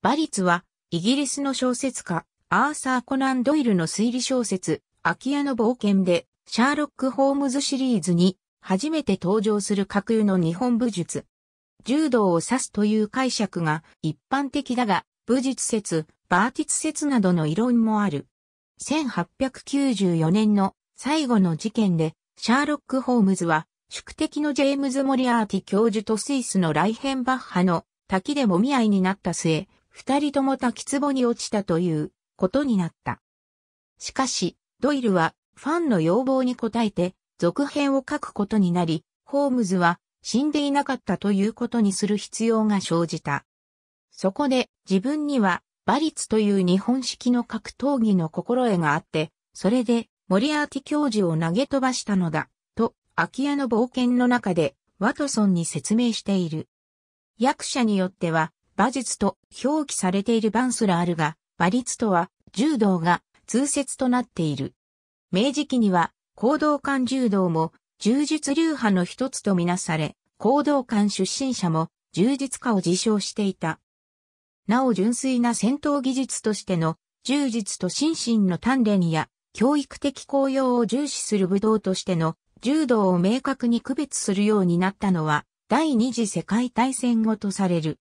バリツは、イギリスの小説家、アーサー・コナン・ドイルの推理小説、空き家の冒険で、シャーロック・ホームズシリーズに、初めて登場する架空の日本武術。柔道を指すという解釈が一般的だが、武術説、バーティツ説などの異論もある。1894年の最後の事件で、シャーロック・ホームズは、宿敵のジェームズ・モリアーティ教授とスイスのライヘンバッハの滝でもみ合いになった末、二人とも滝壺に落ちたということになった。しかし、ドイルはファンの要望に応えて続編を書くことになり、ホームズは死んでいなかったということにする必要が生じた。そこで自分には馬律という日本式の格闘技の心得があって、それでモリアーティ教授を投げ飛ばしたのだ、と、空き家の冒険の中でワトソンに説明している。役者によっては、馬術と表記されているバンスラあるが、馬律とは柔道が通説となっている。明治期には、行動館柔道も柔術流派の一つとみなされ、行動館出身者も柔術家を自称していた。なお純粋な戦闘技術としての柔術と心身の鍛錬や教育的効用を重視する武道としての柔道を明確に区別するようになったのは第二次世界大戦後とされる。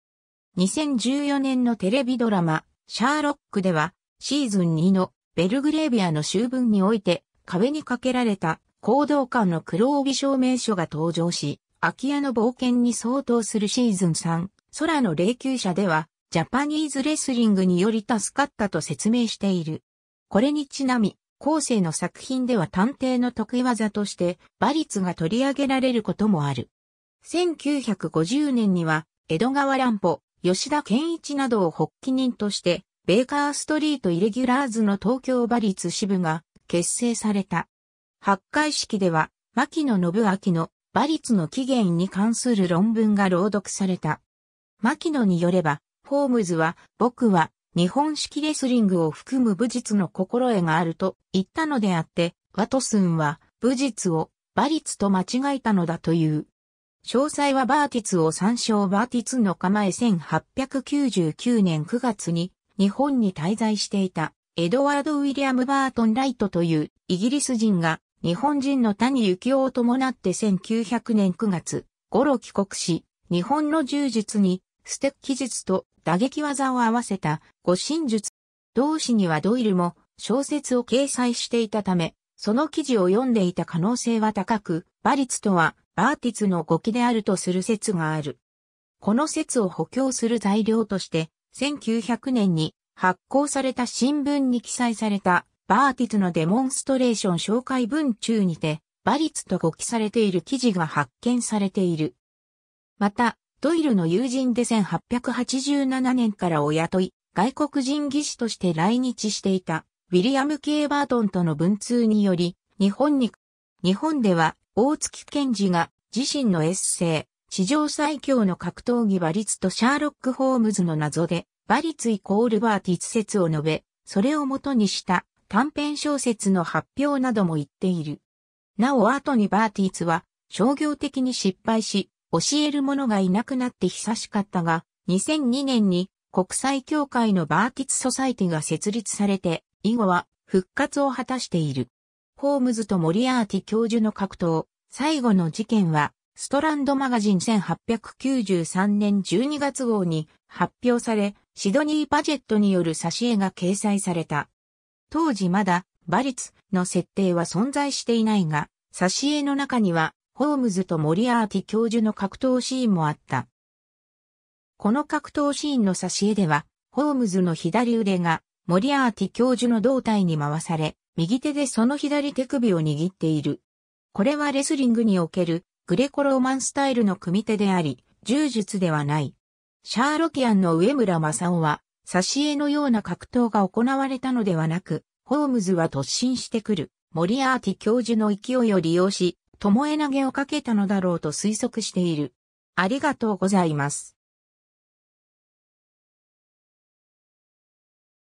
2014年のテレビドラマ、シャーロックでは、シーズン2のベルグレービアの修文において、壁にかけられた行動官の黒帯証明書が登場し、空き家の冒険に相当するシーズン3、空の霊柩車では、ジャパニーズレスリングにより助かったと説明している。これにちなみ、後世の作品では探偵の得意技として、馬率が取り上げられることもある。1950年には、江戸川乱歩、吉田健一などを発起人として、ベーカーストリートイレギュラーズの東京馬律支部が結成された。発会式では、牧野信明の馬律の起源に関する論文が朗読された。牧野によれば、ホームズは、僕は日本式レスリングを含む武術の心得があると言ったのであって、ワトスンは武術を馬律と間違えたのだという。詳細はバーティツを参照バーティツの構え1899年9月に日本に滞在していたエドワード・ウィリアム・バートン・ライトというイギリス人が日本人の谷幸夫を伴って1900年9月頃帰国し日本の柔術にステッキ術と打撃技を合わせた護身術同士にはドイルも小説を掲載していたためその記事を読んでいた可能性は高く、馬律とはバーティツの語気であるとする説がある。この説を補強する材料として、1900年に発行された新聞に記載されたバーティツのデモンストレーション紹介文中にて、バリツと語記されている記事が発見されている。また、ドイルの友人で1887年からお雇い、外国人技師として来日していた、ウィリアム・ケイ・バートンとの文通により、日本に、日本では大月健二が自身のエッセイ、史上最強の格闘技馬ツとシャーロック・ホームズの謎で、馬ツイコールバーティツ説を述べ、それを元にした短編小説の発表なども言っている。なお後にバーティツは商業的に失敗し、教える者がいなくなって久しかったが、2002年に国際協会のバーティツソサイティが設立されて、以後は復活を果たしている。ホームズとモリアーティ教授の格闘、最後の事件は、ストランドマガジン1893年12月号に発表され、シドニー・パジェットによる挿絵が掲載された。当時まだ、バリツの設定は存在していないが、挿絵の中には、ホームズとモリアーティ教授の格闘シーンもあった。この格闘シーンの挿絵では、ホームズの左腕が、モリアーティ教授の胴体に回され、右手でその左手首を握っている。これはレスリングにおけるグレコローマンスタイルの組手であり、柔術ではない。シャーロキアンの上村正夫は、挿絵のような格闘が行われたのではなく、ホームズは突進してくる、モリアーティ教授の勢いを利用し、巴投げをかけたのだろうと推測している。ありがとうございます。